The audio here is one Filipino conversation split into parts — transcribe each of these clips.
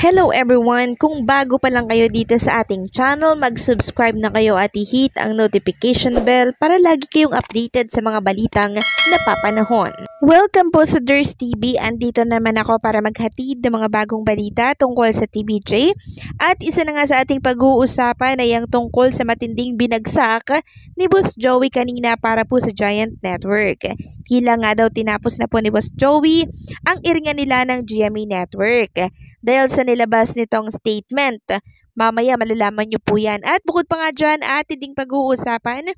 Hello everyone! Kung bago pa lang kayo dito sa ating channel, mag-subscribe na kayo at i-hit ang notification bell para lagi kayong updated sa mga balitang napapanahon. Welcome po sa Durs TV! Andito naman ako para maghatid ng mga bagong balita tungkol sa TBJ at isa na nga sa ating pag-uusapan ay ang tungkol sa matinding binagsak ni Boss Joey kanina para po sa Giant Network. Tila nga daw tinapos na po ni Boss Joey ang iringan nila ng GMA e Network dahil sa nilabas nitong statement. Mamaya malalaman nyo po yan. At bukod pa nga dyan, atin ding pag-uusapan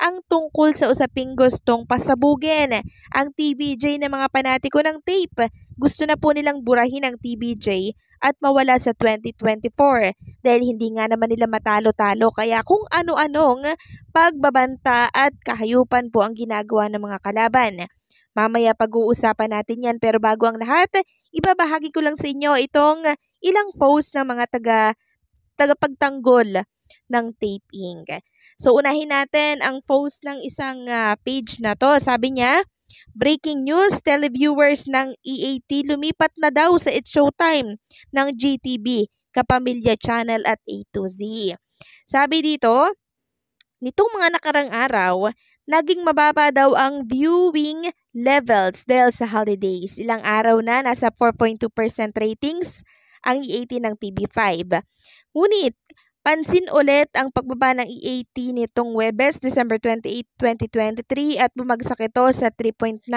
ang tungkol sa usaping gustong pasabugin. Ang TBJ ng mga panatiko ng tape. Gusto na po nilang burahin ang TBJ at mawala sa 2024 dahil hindi nga naman nila matalo-talo kaya kung ano-anong pagbabanta at kahayupan po ang ginagawa ng mga kalaban. Mamaya pag-uusapan natin yan pero bago ang lahat, ibabahagi ko lang sa inyo itong ilang posts ng mga taga tagapagtanggol ng taping. So unahin natin ang post ng isang uh, page na to. Sabi niya, Breaking news, televiewers ng EAT lumipat na daw sa It's Showtime ng GTB, Kapamilya Channel at A to Z. Sabi dito, nitong mga nakarang araw, naging mababa daw ang viewing levels dahil sa holidays. Ilang araw na nasa 4.2% ratings ang E18 ng TV5. Ngunit, Pansin ulit ang pagbaba ng EAT nitong Webes, December 28, 2023 at bumagsak ito sa 3.9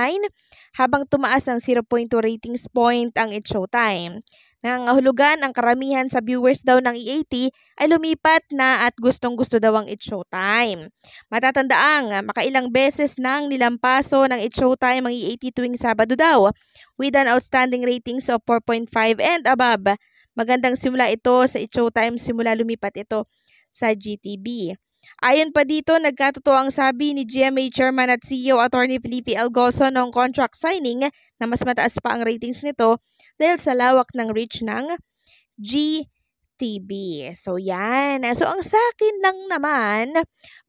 habang tumaas ng 0.2 ratings point ang It Showtime. Nangangahulugan ang karamihan sa viewers daw ng EAT ay lumipat na at gustong-gusto daw ang It Showtime. Matatandaang makailang beses nang nilampaso ng It Showtime ang EAT tuwing Sabado daw with an outstanding ratings of 4.5 and above Magandang simula ito sa Showtime simula lumipat ito sa GTB. Ayon pa dito, nagkatotoo ang sabi ni GMA Chairman at CEO Attorney Felipe Algoso noong contract signing na mas mataas pa ang ratings nito dahil sa lawak ng reach ng G TV. So, yan. So, ang sa akin lang naman,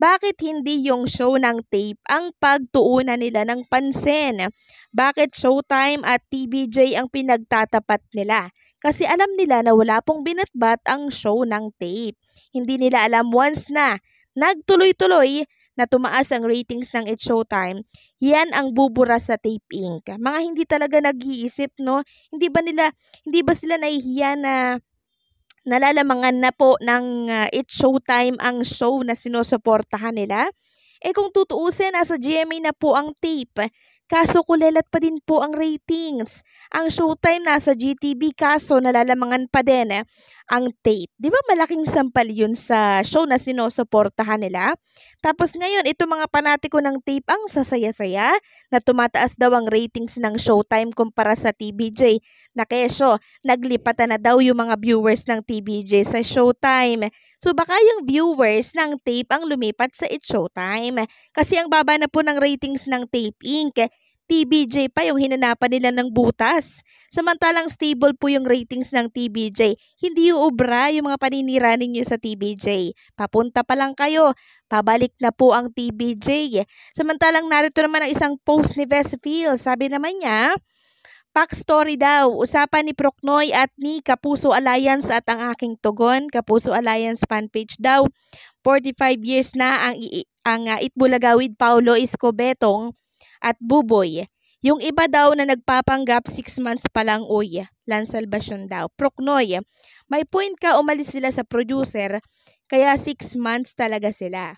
bakit hindi yung show ng tape ang pagtuunan nila ng pansin? Bakit Showtime at TBJ ang pinagtatapat nila? Kasi alam nila na wala pong binatbat ang show ng tape. Hindi nila alam once na nagtuloy-tuloy na tumaas ang ratings ng It Showtime, yan ang bubura sa Tape Inc. Mga hindi talaga nag-iisip, no? Hindi ba nila, hindi ba sila nahihiya na nalalamangan na po ng uh, It's Showtime ang show na sinusuportahan nila. Eh kung tutuusin, nasa GMA na po ang tape Kaso kulelat pa din po ang ratings. Ang showtime nasa GTV kaso nalalamangan pa din eh, ang tape. Di ba malaking sampal yun sa show na sinusuportahan nila? Tapos ngayon, ito mga panatiko ng tape ang sasaya-saya na tumataas daw ang ratings ng showtime kumpara sa TBJ. Na kesyo, naglipatan na daw yung mga viewers ng TBJ sa showtime. So baka yung viewers ng tape ang lumipat sa It Showtime. Kasi ang baba na po ng ratings ng Tape Inc TBJ pa yung hinanapan nila ng butas. Samantalang stable po yung ratings ng TBJ. Hindi uubra yung mga paninira ninyo sa TBJ. Papunta pa lang kayo. Pabalik na po ang TBJ. Samantalang narito naman ang isang post ni Vesfield. Sabi naman niya, Pack story daw, usapan ni Proknoy at ni Kapuso Alliance at ang aking tugon, Kapuso Alliance fanpage daw. 45 years na ang, ang uh, Itbulagawid Paulo Escobetong at Buboy. Yung iba daw na nagpapanggap 6 months pa lang uy, Lan daw. Proknoy, may point ka umalis sila sa producer, kaya 6 months talaga sila.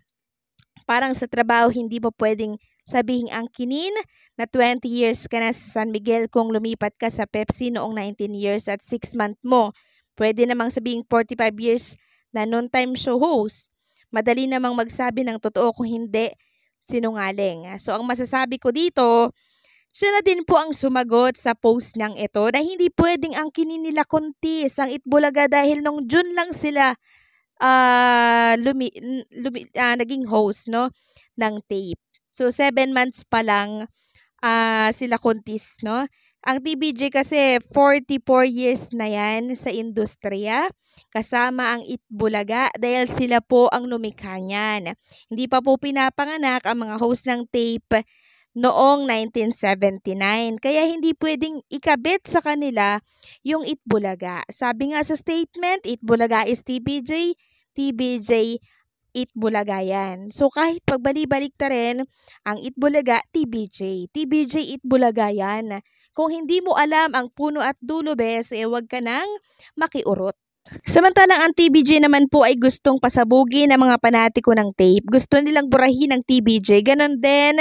Parang sa trabaho hindi pa pwedeng sabihing ang kinin na 20 years ka na sa San Miguel kung lumipat ka sa Pepsi noong 19 years at 6 month mo. Pwede namang sabihing 45 years na non-time show host. Madali namang magsabi ng totoo kung hindi sinungaling. So ang masasabi ko dito, siya na din po ang sumagot sa post niyang ito na hindi pwedeng ang kininila kuntis ang Itbulaga dahil nung June lang sila uh, lumi, lumi, uh, naging host no ng tape. So seven months pa lang uh, sila kuntis no ang TBJ kasi 44 years na yan sa industriya kasama ang Itbulaga dahil sila po ang lumikha niyan. Hindi pa po pinapanganak ang mga host ng tape noong 1979. Kaya hindi pwedeng ikabit sa kanila yung Itbulaga. Sabi nga sa statement, Itbulaga is TBJ, TBJ Itbulaga yan. So kahit pagbalibalik ta rin, ang Itbulaga, TBJ. TBJ Itbulaga yan. Kung hindi mo alam ang puno at dulo, bes, eh huwag ka nang makiurot. Samantalang ang TBJ naman po ay gustong pasabugin ng mga panatiko ng tape. Gusto nilang burahin ang TBJ. Ganon din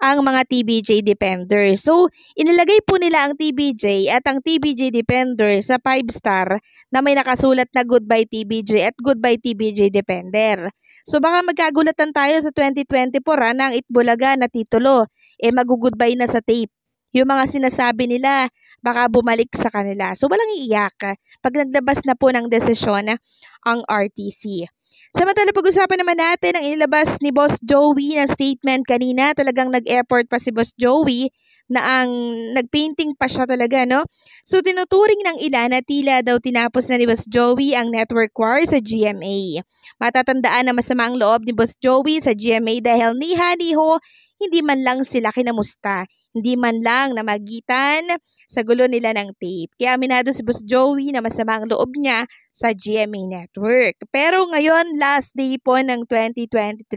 ang mga TBJ Defender. So, inilagay po nila ang TBJ at ang TBJ Defender sa 5-star na may nakasulat na Goodbye TBJ at Goodbye TBJ Defender. So, baka magkagulatan tayo sa 2024 ha, ng Itbulaga na titulo. Eh, mag-goodbye na sa tape yung mga sinasabi nila baka bumalik sa kanila. So walang iiyak ah, pag naglabas na po ng desisyon ah, ang RTC. Samantala pag-usapan naman natin ang inilabas ni Boss Joey na statement kanina. Talagang nag-effort pa si Boss Joey na ang nagpainting pa siya talaga, no? So, tinuturing ng ilan na tila daw tinapos na ni Boss Joey ang network war sa GMA. Matatandaan na masama ang loob ni Boss Joey sa GMA dahil ni Haniho hindi man lang sila kinamusta. Hindi man lang namagitan sa gulo nila ng tape. Kaya aminado si Boss Joey na masama ang loob niya sa GMA Network. Pero ngayon, last day po ng 2023,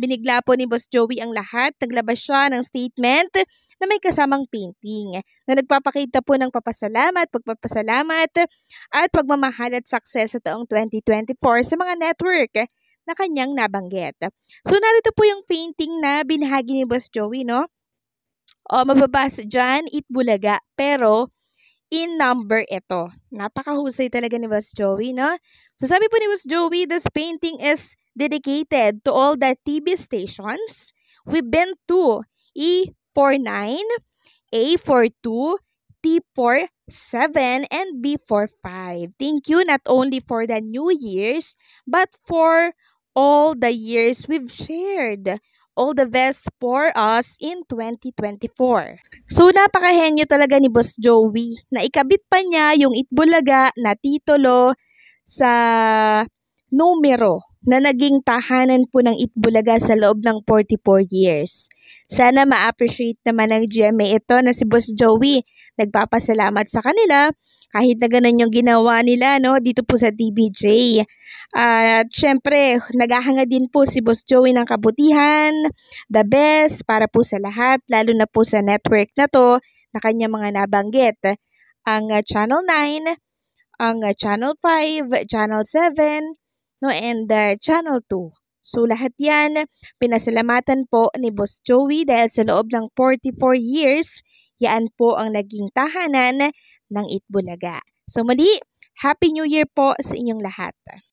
binigla po ni Boss Joey ang lahat. Naglabas siya ng statement na may kasamang painting na nagpapakita po ng papasalamat, pagpapasalamat at pagmamahal at success sa taong 2024 sa mga network na kanyang nabanggit. So narito po yung painting na binahagi ni Boss Joey, no? O, mababasa dyan, bulaga. Pero, in number ito. Napakahusay talaga ni Boss Joey, no? So, sabi po ni Boss Joey, this painting is dedicated to all the TV stations we've been to. E49, A42, T47, and B45. Thank you not only for the New Year's, but for all the years we've shared all the best for us in 2024. So napakahenyo talaga ni Boss Joey na ikabit pa niya yung Itbulaga na titulo sa numero na naging tahanan po ng Itbulaga sa loob ng 44 years. Sana ma-appreciate naman ng GMA ito na si Boss Joey. Nagpapasalamat sa kanila kahit na ganun yung ginawa nila no, dito po sa DBJ. Uh, syempre, naghahanga din po si Boss Joey ng kabutihan, the best para po sa lahat, lalo na po sa network na to na kanya mga nabanggit. Ang uh, Channel 9, ang uh, Channel 5, Channel 7, no, and uh, Channel 2. So lahat yan, pinasalamatan po ni Boss Joey dahil sa loob ng 44 years, yan po ang naging tahanan ng Itbulaga. So mali, Happy New Year po sa inyong lahat!